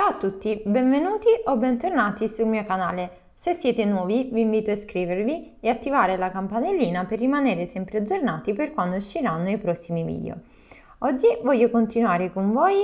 Ciao a tutti, benvenuti o bentornati sul mio canale. Se siete nuovi vi invito a iscrivervi e attivare la campanellina per rimanere sempre aggiornati per quando usciranno i prossimi video. Oggi voglio continuare con voi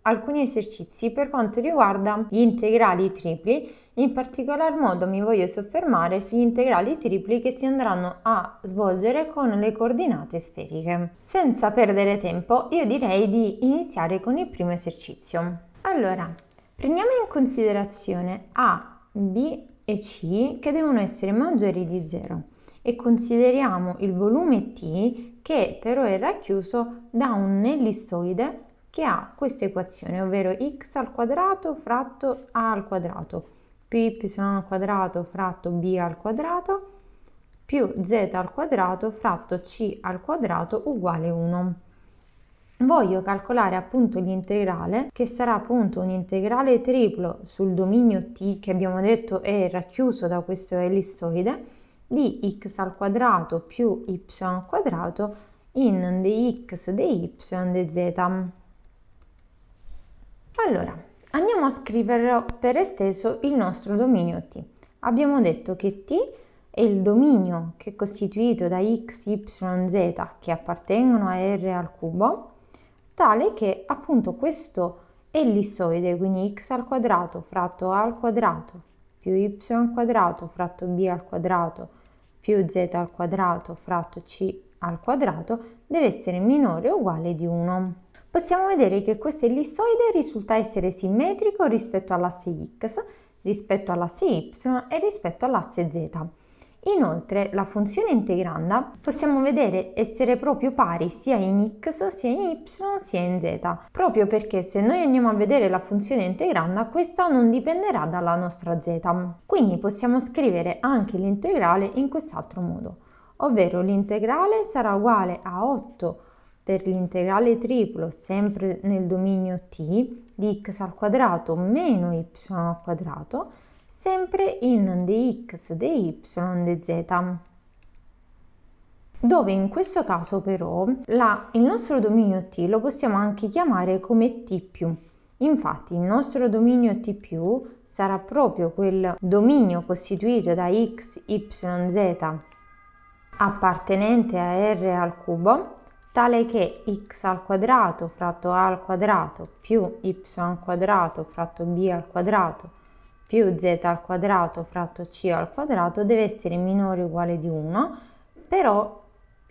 alcuni esercizi per quanto riguarda gli integrali tripli, in particolar modo mi voglio soffermare sugli integrali tripli che si andranno a svolgere con le coordinate sferiche. Senza perdere tempo io direi di iniziare con il primo esercizio. Allora, Prendiamo in considerazione A, B e C che devono essere maggiori di 0 e consideriamo il volume T che però è racchiuso da un ellissoide che ha questa equazione, ovvero x al quadrato fratto a al quadrato più y al quadrato fratto b al quadrato più z al quadrato fratto c al quadrato uguale 1 voglio calcolare appunto l'integrale che sarà appunto un integrale triplo sul dominio t che abbiamo detto è racchiuso da questo ellissoide di x al quadrato più y al quadrato in dx dy dz. Allora, andiamo a scrivere per esteso il nostro dominio t. Abbiamo detto che t è il dominio che è costituito da x, y, z che appartengono a r al cubo tale che appunto questo ellissoide, quindi x al quadrato fratto a al quadrato più y al quadrato fratto b al quadrato più z al quadrato fratto c al quadrato deve essere minore o uguale di 1. Possiamo vedere che questo ellissoide risulta essere simmetrico rispetto all'asse x, rispetto all'asse y e rispetto all'asse z. Inoltre la funzione integranda possiamo vedere essere proprio pari sia in x sia in y sia in z, proprio perché se noi andiamo a vedere la funzione integranda questa non dipenderà dalla nostra z. Quindi possiamo scrivere anche l'integrale in quest'altro modo, ovvero l'integrale sarà uguale a 8 per l'integrale triplo sempre nel dominio t di x al quadrato meno y al quadrato sempre in dx, dy, dz dove in questo caso però la, il nostro dominio t lo possiamo anche chiamare come t+. Infatti il nostro dominio t+, più sarà proprio quel dominio costituito da x, y, z appartenente a r al cubo tale che x al quadrato fratto a al quadrato più y al quadrato fratto b al quadrato più z al quadrato fratto c al quadrato deve essere minore o uguale di 1, però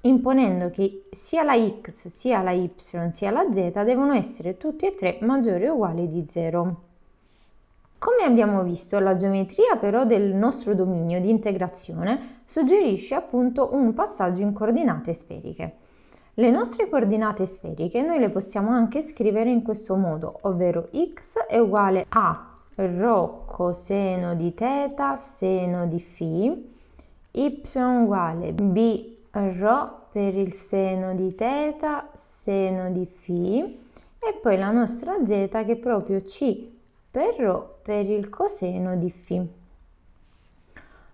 imponendo che sia la x sia la y sia la z devono essere tutti e tre maggiori o uguali di 0. Come abbiamo visto, la geometria però del nostro dominio di integrazione suggerisce appunto un passaggio in coordinate sferiche. Le nostre coordinate sferiche noi le possiamo anche scrivere in questo modo, ovvero x è uguale a Rho coseno di teta seno di Φ, y uguale b Rho per il seno di teta seno di Φ, e poi la nostra z che è proprio c per Rho per il coseno di Φ,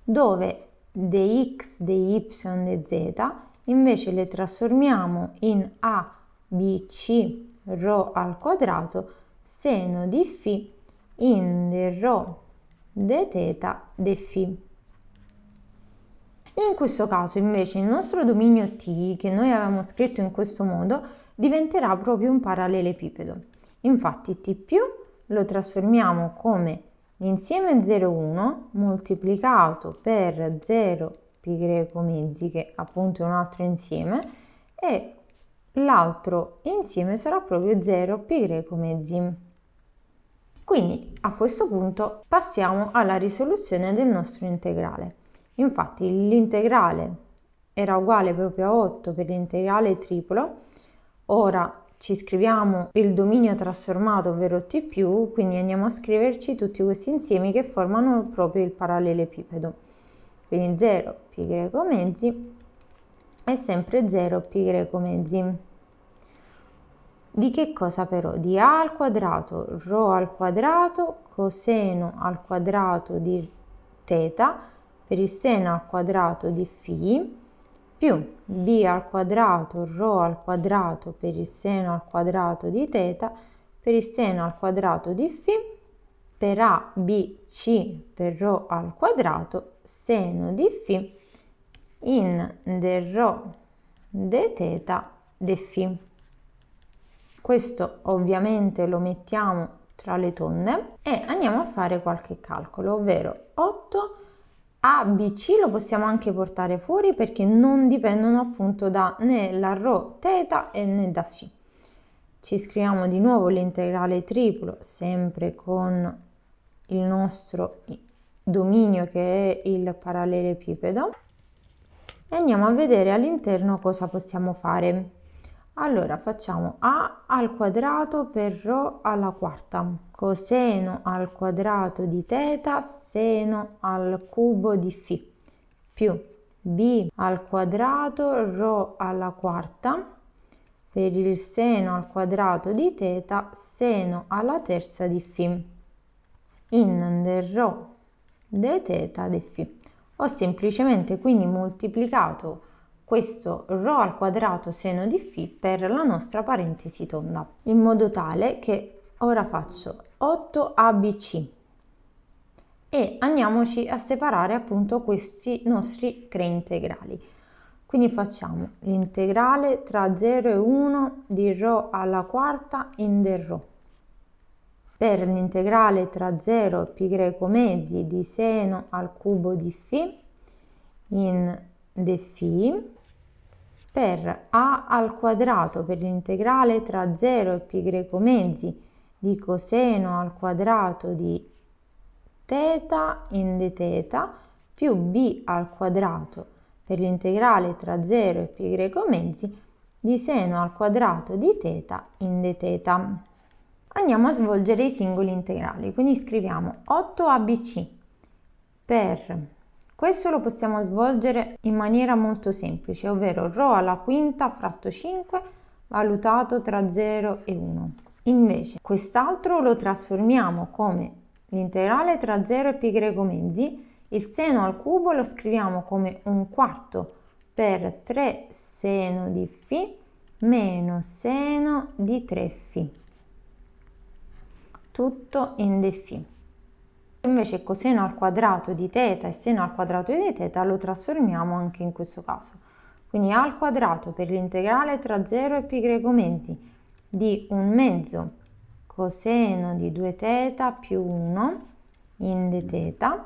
dove dx, dy, dz invece le trasformiamo in a, b, c, Rho al quadrato seno di Φ in indirò d θ dφ. In questo caso invece il nostro dominio T, che noi avevamo scritto in questo modo, diventerà proprio un parallelepipedo. Infatti T più lo trasformiamo come l'insieme 0,1 moltiplicato per 0 π mezzi, che appunto è un altro insieme, e l'altro insieme sarà proprio 0 π mezzi. Quindi a questo punto passiamo alla risoluzione del nostro integrale. Infatti l'integrale era uguale proprio a 8 per l'integrale triplo, ora ci scriviamo il dominio trasformato, ovvero t più, quindi andiamo a scriverci tutti questi insiemi che formano proprio il parallelepipedo. Quindi 0 π greco mezzi è sempre 0 π greco mezzi. Di che cosa però? Di A al quadrato, ρ al quadrato, coseno al quadrato di teta per il seno al quadrato di φ più b al quadrato, ρ al quadrato per il seno al quadrato di teta per il seno al quadrato di φ per a, b, c per ρ al quadrato seno di φ in del ρ dθ de φ. Questo ovviamente lo mettiamo tra le tonde e andiamo a fare qualche calcolo, ovvero 8 ABC lo possiamo anche portare fuori perché non dipendono appunto da né la ρ θ né da φ. Ci scriviamo di nuovo l'integrale triplo sempre con il nostro dominio che è il parallelepipedo e andiamo a vedere all'interno cosa possiamo fare. Allora facciamo a al quadrato per rho alla quarta, coseno al quadrato di teta, seno al cubo di φ, più b al quadrato rho alla quarta per il seno al quadrato di teta, seno alla terza di φ, in del ρ dθ di φ. Ho semplicemente quindi moltiplicato questo ρ al quadrato seno di φ per la nostra parentesi tonda, in modo tale che ora faccio 8abc e andiamoci a separare appunto questi nostri tre integrali. Quindi facciamo l'integrale tra 0 e 1 di ρ alla quarta in del ρ. Per l'integrale tra 0 e greco mezzi di seno al cubo di φ in de φ per a al quadrato per l'integrale tra 0 e pi greco mezzi di coseno al quadrato di teta in dθ più b al quadrato per l'integrale tra 0 e pi greco mezzi di seno al quadrato di teta in dθ. Andiamo a svolgere i singoli integrali, quindi scriviamo 8abc per questo lo possiamo svolgere in maniera molto semplice, ovvero ρ alla quinta fratto 5 valutato tra 0 e 1. Invece quest'altro lo trasformiamo come l'integrale tra 0 e pi greco mezzi, il seno al cubo lo scriviamo come un quarto per 3 seno di φ meno seno di 3φ, tutto in dφ. Invece coseno ecco, al quadrato di teta e seno al quadrato di teta lo trasformiamo anche in questo caso. Quindi a al quadrato per l'integrale tra 0 e pi greco mezzi di un mezzo coseno di 2 teta più 1 in dθ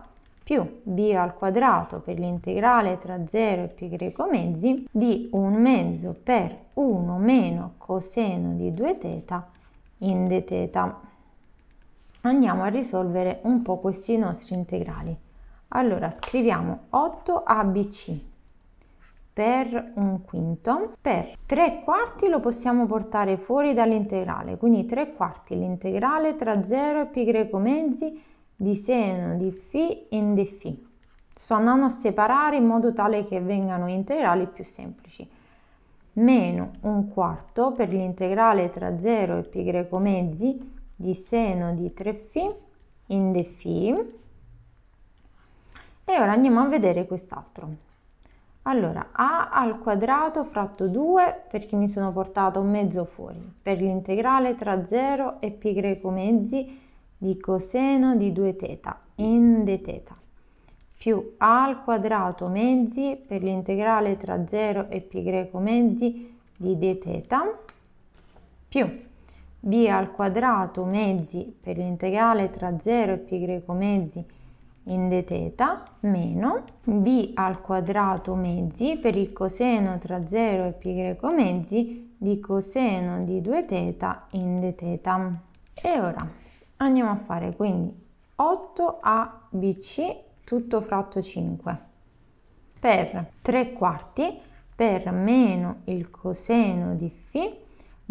più b al quadrato per l'integrale tra 0 e pi greco mezzi di un mezzo per 1 meno coseno di 2 teta in dθ andiamo a risolvere un po' questi nostri integrali. Allora scriviamo 8 ABC per un quinto, per 3 quarti lo possiamo portare fuori dall'integrale, quindi 3 quarti l'integrale tra 0 e pi greco mezzi di seno di φ in dφ. Sto andando a separare in modo tale che vengano integrali più semplici. Meno un quarto per l'integrale tra 0 e pi greco mezzi di seno di 3 φ in dφ e ora andiamo a vedere quest'altro allora a al quadrato fratto 2 perché mi sono portato un mezzo fuori per l'integrale tra 0 e pi greco mezzi di coseno di 2 teta in dθ più a al quadrato mezzi per l'integrale tra 0 e pi greco mezzi di dθ più b al quadrato mezzi per l'integrale tra 0 e pi greco mezzi in dθ meno b al quadrato mezzi per il coseno tra 0 e pi greco mezzi di coseno di 2 θ in dθ. E ora andiamo a fare quindi 8abc tutto fratto 5 per 3 quarti per meno il coseno di φ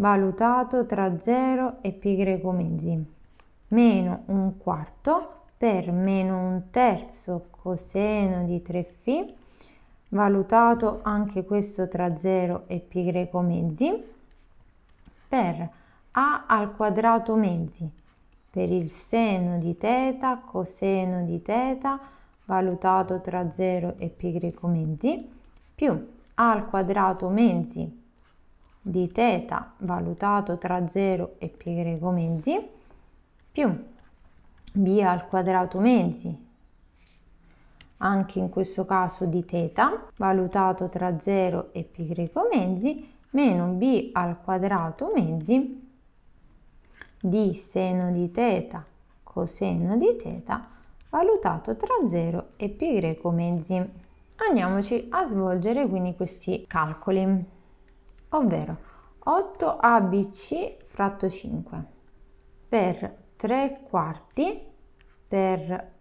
valutato tra 0 e π mezzi, meno un quarto per meno un terzo coseno di 3φ, valutato anche questo tra 0 e π mezzi, per a al quadrato mezzi, per il seno di teta coseno di teta valutato tra 0 e π mezzi, più a al quadrato mezzi di θ valutato tra 0 e pi greco mezzi più b al quadrato mezzi anche in questo caso di θ valutato tra 0 e pi greco mezzi meno b al quadrato mezzi di seno di teta coseno di teta valutato tra 0 e pi greco mezzi. Andiamoci a svolgere quindi questi calcoli ovvero 8abc fratto 5 per 3 quarti per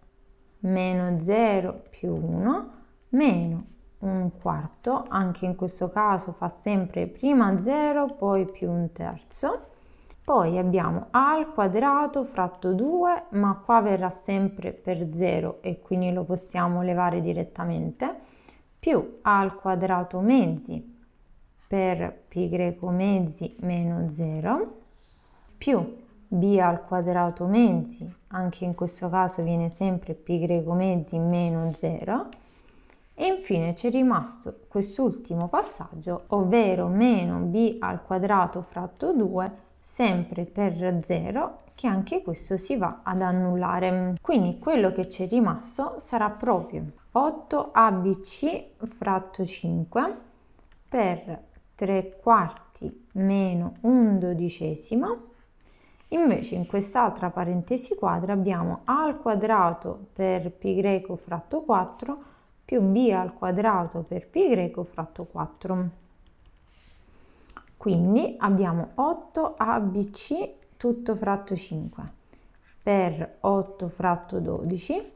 meno 0 più 1 meno un quarto, anche in questo caso fa sempre prima 0, poi più un terzo. Poi abbiamo a al quadrato fratto 2, ma qua verrà sempre per 0 e quindi lo possiamo levare direttamente, più a al quadrato mezzi per pi greco mezzi meno 0 più b al quadrato mezzi, anche in questo caso viene sempre pi greco mezzi meno 0 e infine c'è rimasto quest'ultimo passaggio, ovvero meno b al quadrato fratto 2 sempre per 0 che anche questo si va ad annullare. Quindi quello che c'è rimasto sarà proprio 8abc fratto 5 per 3 quarti meno un dodicesimo. Invece in quest'altra parentesi quadra abbiamo a al quadrato per pi greco fratto 4 più b al quadrato per pi greco fratto 4. Quindi abbiamo 8abc tutto fratto 5 per 8 fratto 12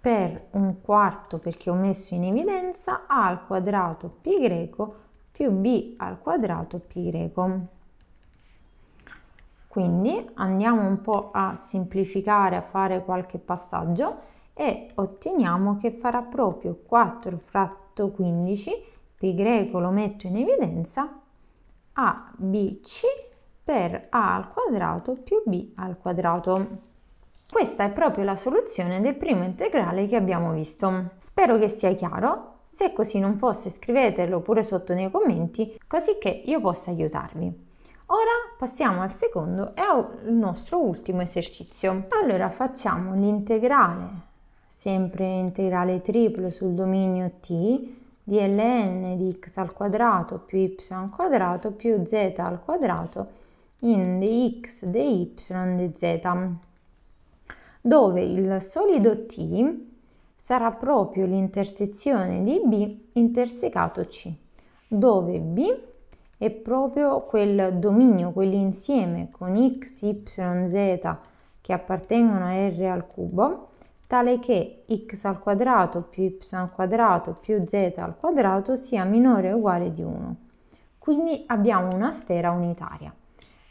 per un quarto perché ho messo in evidenza a al quadrato pi greco fratto più b al quadrato pi greco. Quindi andiamo un po' a semplificare, a fare qualche passaggio e otteniamo che farà proprio 4 fratto 15, pi greco lo metto in evidenza, a abc per a al quadrato più b al quadrato. Questa è proprio la soluzione del primo integrale che abbiamo visto. Spero che sia chiaro. Se così non fosse scrivetelo pure sotto nei commenti così che io possa aiutarvi. Ora passiamo al secondo e al nostro ultimo esercizio. Allora facciamo l'integrale, sempre l'integrale triplo sul dominio t di ln di x al quadrato più y al quadrato più z al quadrato in dx dy dz dove il solido t sarà proprio l'intersezione di B intersecato C, dove B è proprio quel dominio, quell'insieme con x, y, z che appartengono a r al cubo, tale che x al quadrato più y al quadrato più z al quadrato sia minore o uguale di 1. Quindi abbiamo una sfera unitaria,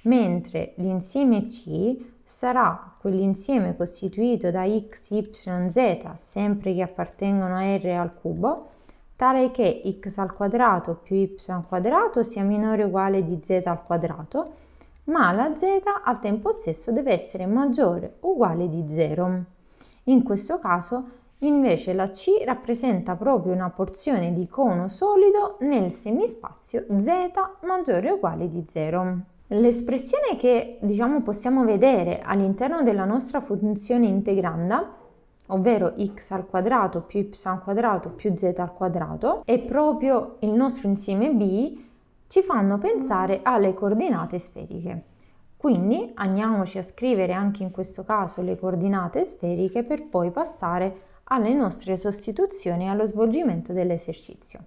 mentre l'insieme C sarà quell'insieme costituito da x, y, z, sempre che appartengono a r al cubo, tale che x al quadrato più y al quadrato sia minore o uguale di z al quadrato, ma la z al tempo stesso deve essere maggiore o uguale di 0. In questo caso invece la C rappresenta proprio una porzione di cono solido nel semispazio z maggiore o uguale di 0. L'espressione che diciamo, possiamo vedere all'interno della nostra funzione integranda, ovvero x al quadrato più y al quadrato più z al quadrato, e proprio il nostro insieme b ci fanno pensare alle coordinate sferiche. Quindi andiamoci a scrivere anche in questo caso le coordinate sferiche per poi passare alle nostre sostituzioni allo svolgimento dell'esercizio,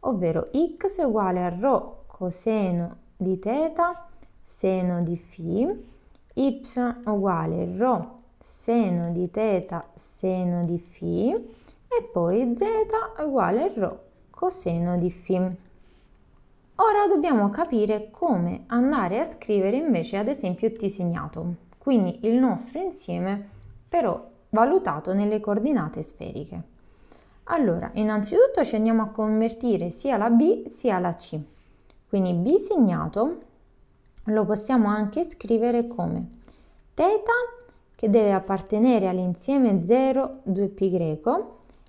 ovvero x è uguale a ρ coseno di θ seno di φ, y uguale ρ seno di teta seno di φ e poi z uguale ρ coseno di φ. Ora dobbiamo capire come andare a scrivere invece ad esempio t segnato, quindi il nostro insieme però valutato nelle coordinate sferiche. Allora, innanzitutto ci andiamo a convertire sia la b sia la c, quindi b segnato lo possiamo anche scrivere come θ che deve appartenere all'insieme 0 2π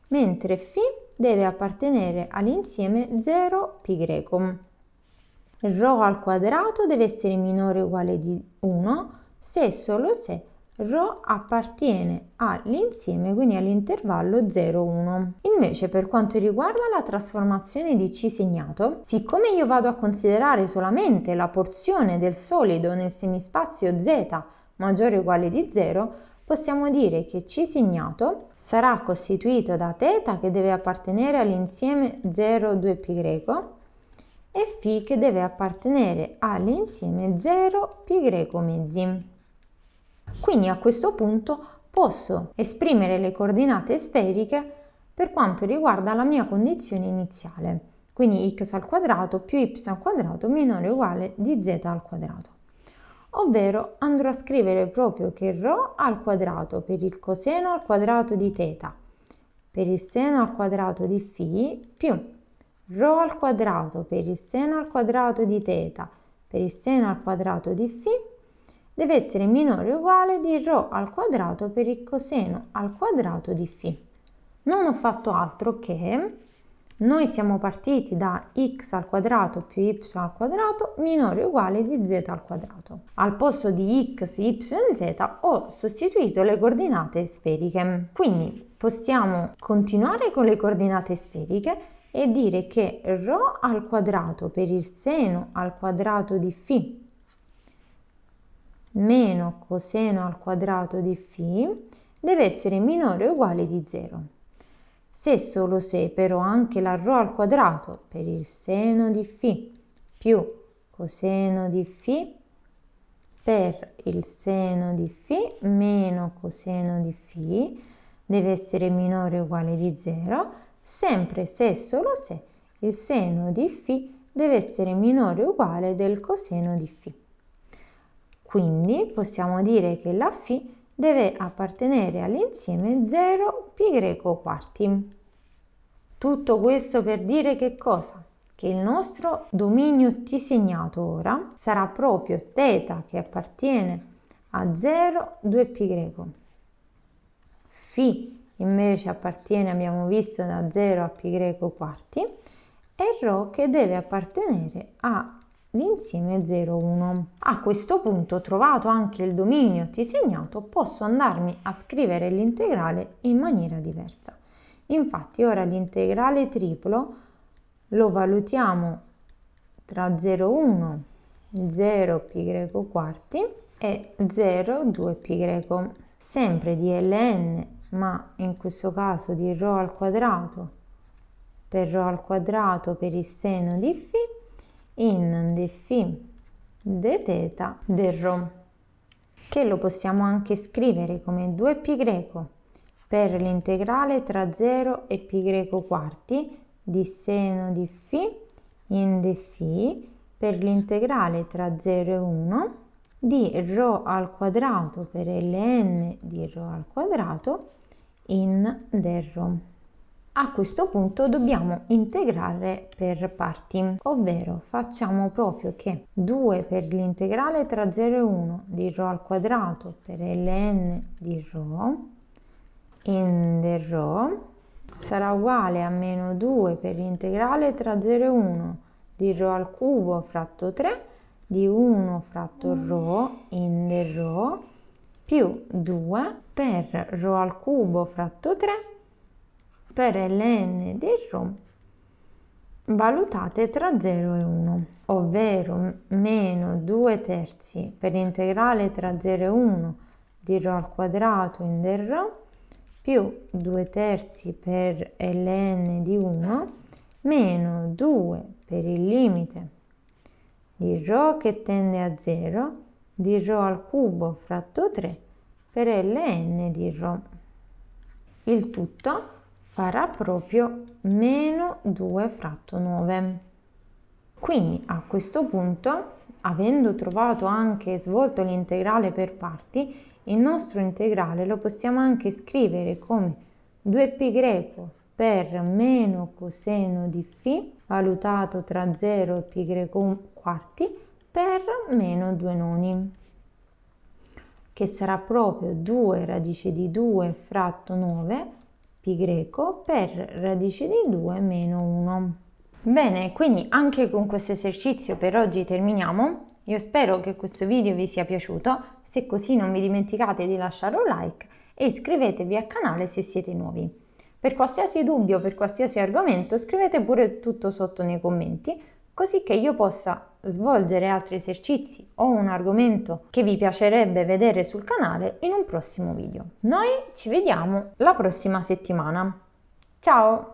mentre φ deve appartenere all'insieme 0 π. Il rho al quadrato deve essere minore o uguale di 1 se e solo se Rho appartiene all'insieme, quindi all'intervallo 0,1. Invece per quanto riguarda la trasformazione di C segnato, siccome io vado a considerare solamente la porzione del solido nel semispazio Z maggiore o uguale di 0, possiamo dire che C segnato sarà costituito da θ che deve appartenere all'insieme 0,2π e φ che deve appartenere all'insieme 0π mezzi. Quindi a questo punto posso esprimere le coordinate sferiche per quanto riguarda la mia condizione iniziale. Quindi x al quadrato più y al quadrato minore o uguale di z al quadrato. Ovvero andrò a scrivere proprio che ρ al quadrato per il coseno al quadrato di θ per il seno al quadrato di φ più ρ al quadrato per il seno al quadrato di θ per il seno al quadrato di φ deve essere minore o uguale di ρ al quadrato per il coseno al quadrato di φ. Non ho fatto altro che noi siamo partiti da x al quadrato più y al quadrato minore o uguale di z al quadrato. Al posto di x, y e z ho sostituito le coordinate sferiche. Quindi possiamo continuare con le coordinate sferiche e dire che ρ al quadrato per il seno al quadrato di φ meno coseno al quadrato di φ deve essere minore o uguale di 0. Se solo se però anche la ρ al quadrato per il seno di φ più coseno di φ per il seno di φ meno coseno di φ deve essere minore o uguale di 0, sempre se solo se il seno di φ deve essere minore o uguale del coseno di φ. Quindi possiamo dire che la φ deve appartenere all'insieme 0 π quarti. Tutto questo per dire che cosa? Che il nostro dominio t segnato ora sarà proprio θ che appartiene a 0 2π. Φ invece appartiene, abbiamo visto, da 0 a π quarti e ρ che deve appartenere a l'insieme 01. A questo punto, trovato anche il dominio t segnato, posso andarmi a scrivere l'integrale in maniera diversa. Infatti ora l'integrale triplo lo valutiamo tra 0,1, 0 π quarti e 0, 2 π, sempre di ln, ma in questo caso di ρ al quadrato per ρ al quadrato per il seno di φ in d dφ dθ del ρ, che lo possiamo anche scrivere come 2π per l'integrale tra 0 e π quarti di seno di φ in d dφ per l'integrale tra 0 e 1 di ρ al quadrato per ln di ρ al quadrato in del rho. A questo punto dobbiamo integrare per parti, ovvero facciamo proprio che 2 per l'integrale tra 0 e 1 di ρ al quadrato per ln di ρ in del ρ sarà uguale a meno 2 per l'integrale tra 0 e 1 di ρ al cubo fratto 3 di 1 fratto ρ in del ρ più 2 per ρ al cubo fratto 3 per ln di rho valutate tra 0 e 1, ovvero meno 2 terzi per l'integrale tra 0 e 1 di rho al quadrato in del rho più 2 terzi per ln di 1 meno 2 per il limite di rho che tende a 0 di rho al cubo fratto 3 per ln di rho. Il tutto farà proprio meno 2 fratto 9. Quindi a questo punto, avendo trovato anche svolto l'integrale per parti, il nostro integrale lo possiamo anche scrivere come 2π greco per meno coseno di φ valutato tra 0 e π greco quarti per meno 2 noni che sarà proprio 2 radice di 2 fratto 9 pi greco per radice di 2 meno 1. Bene, quindi anche con questo esercizio per oggi terminiamo. Io spero che questo video vi sia piaciuto, se così non vi dimenticate di lasciare un like e iscrivetevi al canale se siete nuovi. Per qualsiasi dubbio, per qualsiasi argomento, scrivete pure tutto sotto nei commenti così che io possa svolgere altri esercizi o un argomento che vi piacerebbe vedere sul canale in un prossimo video. Noi ci vediamo la prossima settimana. Ciao!